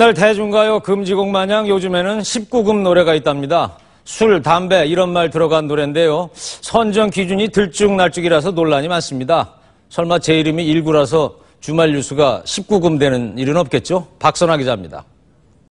그날 대중가요 금지곡 마냥 요즘에는 19금 노래가 있답니다. 술, 담배 이런 말 들어간 노래인데요. 선정 기준이 들쭉날쭉이라서 논란이 많습니다. 설마 제 이름이 일구라서 주말 뉴스가 19금 되는 일은 없겠죠? 박선아 기자입니다.